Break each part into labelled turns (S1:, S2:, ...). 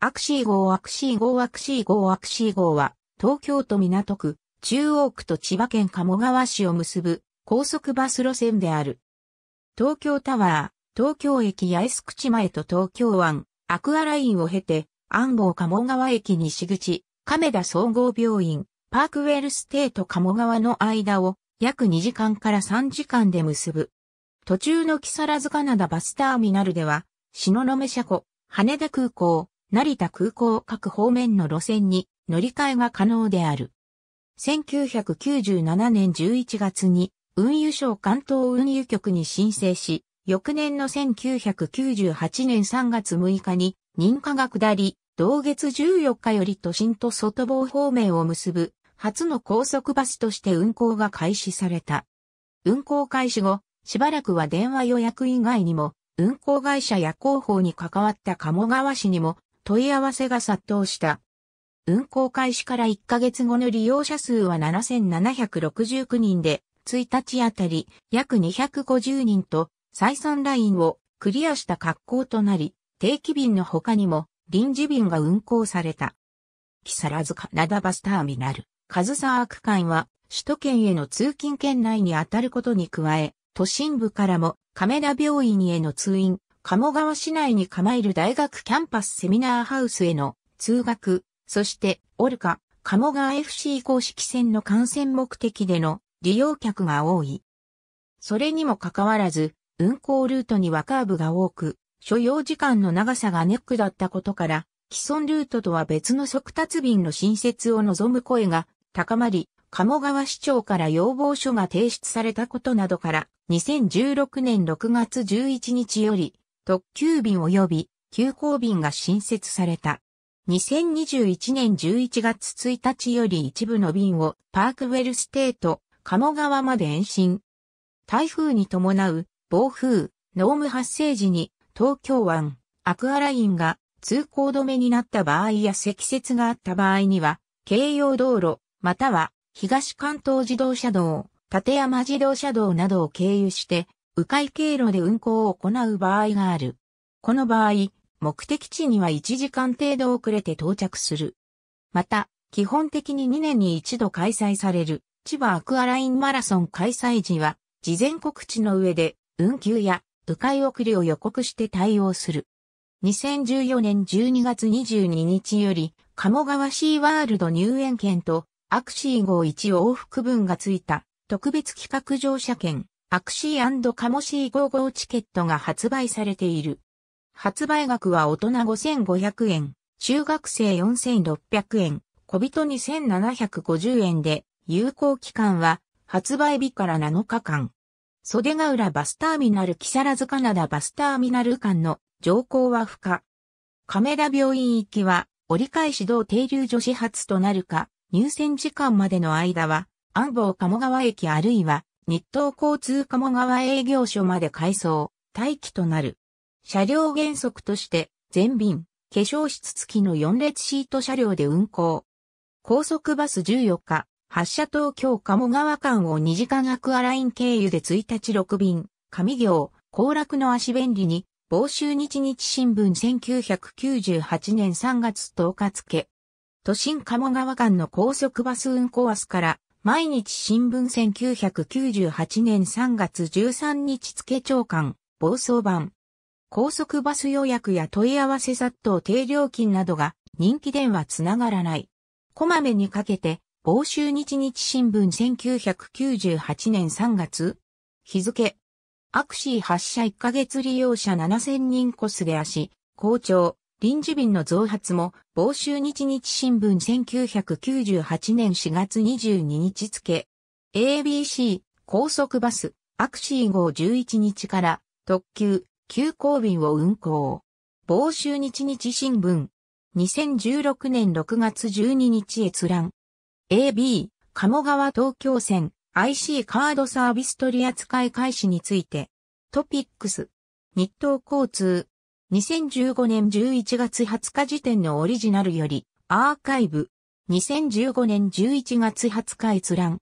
S1: アクシー号アクシー号アクシー号アクシー号は、東京都港区、中央区と千葉県鴨川市を結ぶ高速バス路線である。東京タワー、東京駅八重洲口前と東京湾、アクアラインを経て、安房鴨川駅西口、亀田総合病院、パークウェルステート鴨川の間を約2時間から3時間で結ぶ。途中の木更津カナダバスターミナルでは、の目車庫、羽田空港、成田空港各方面の路線に乗り換えが可能である。1997年11月に運輸省関東運輸局に申請し、翌年の1998年3月6日に認可が下り、同月14日より都心と外房方面を結ぶ初の高速バスとして運行が開始された。運行開始後、しばらくは電話予約以外にも、運行会社や広報に関わった鴨川市にも問い合わせが殺到した。運行開始から1ヶ月後の利用者数は7769人で、1日あたり約250人と、採算ラインをクリアした格好となり、定期便の他にも臨時便が運行された。木更津カナダバスターミナル、カズサー区間は首都圏への通勤圏内に当たることに加え、都心部からも亀田病院への通院、鴨川市内に構える大学キャンパスセミナーハウスへの通学、そしてオルカ、鴨川 FC 公式戦の観戦目的での利用客が多い。それにもかかわらず、運行ルートにはカーブが多く、所要時間の長さがネックだったことから、既存ルートとは別の速達便の新設を望む声が高まり、鴨川市長から要望書が提出されたことなどから、2016年6月11日より、特急便及び急行便が新設された。2021年11月1日より一部の便をパークウェルステート、鴨川まで延伸。台風に伴う暴風、濃霧発生時に東京湾、アクアラインが通行止めになった場合や積雪があった場合には、京葉道路、または東関東自動車道、立山自動車道などを経由して迂回経路で運行を行う場合がある。この場合、目的地には1時間程度遅れて到着する。また、基本的に2年に一度開催される千葉アクアラインマラソン開催時は、事前告知の上で運休や迂回遅れを予告して対応する。2014年12月22日より、鴨川シーワールド入園券とアクシー号1往復分がついた特別企画乗車券アクシーカモシー55チケットが発売されている。発売額は大人5500円、中学生4600円、小人2750円で、有効期間は発売日から7日間。袖ヶ浦バスターミナル木更津カナダバスターミナル間の乗降は不可。亀田病院行きは折り返し道停留所始発となるか、入線時間までの間は、安房鴨川駅あるいは日東交通鴨川営業所まで改装、待機となる。車両原則として、全便、化粧室付きの4列シート車両で運行。高速バス14日、発車東京鴨川間を2時間アクアライン経由で1日6便、上行、行楽の足便利に、房州日日新聞1998年3月10日付。都心鴨川間の高速バス運行明日から毎日新聞1998年3月13日付長官、暴走版。高速バス予約や問い合わせ殺到低料金などが人気電話つながらない。こまめにかけて、房週日日新聞1998年3月。日付。アクシー発車1ヶ月利用者7000人こすれ足、校長、臨時便の増発も、房州日日新聞1998年4月22日付。ABC、高速バス、アクシー号11日から、特急、急行便を運行。房州日日新聞。2016年6月12日閲覧。AB、鴨川東京線、IC カードサービス取扱い開始について。トピックス。日東交通、2015年11月20日時点のオリジナルより、アーカイブ。2015年11月20日閲覧。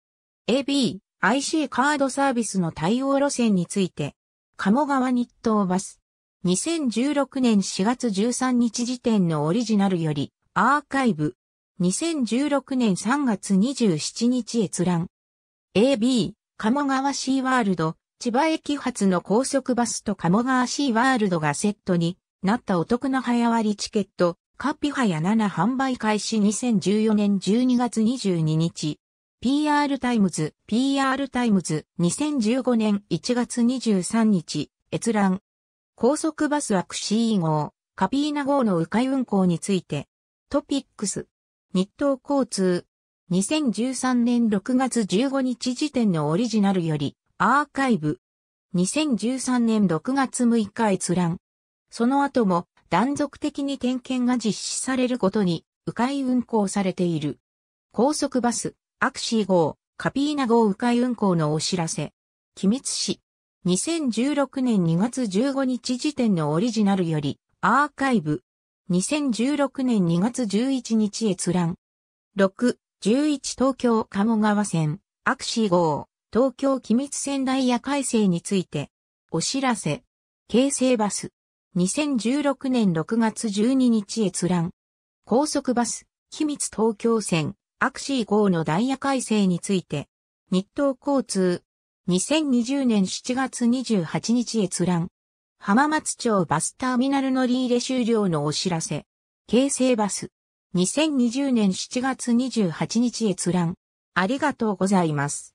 S1: AB、IC カードサービスの対応路線について、鴨川日東バス。2016年4月13日時点のオリジナルより、アーカイブ。2016年3月27日閲覧。AB、鴨川シーワールド、千葉駅発の高速バスと鴨川シーワールドがセットになったお得な早割チケット、カピハヤ7販売開始2014年12月22日。PR タイムズ、PR タイムズ、2015年1月23日、閲覧。高速バスはクシー号、カピーナ号の迂回運行について。トピックス。日東交通。2013年6月15日時点のオリジナルより、アーカイブ。2013年6月6日閲覧。その後も断続的に点検が実施されることに、迂回運行されている。高速バス、アクシー号、カピーナ号迂回運行のお知らせ。君津市。2016年2月15日時点のオリジナルより、アーカイブ。2016年2月11日閲覧。6、11東京鴨川線、アクシー号。東京機密仙台ヤ改正について、お知らせ、京成バス、2016年6月12日閲覧、高速バス、機密東京線、アクシー号のダイヤ改正について、日東交通、2020年7月28日閲覧、浜松町バスターミナル乗り入れ終了のお知らせ、京成バス、2020年7月28日閲覧、ありがとうございます。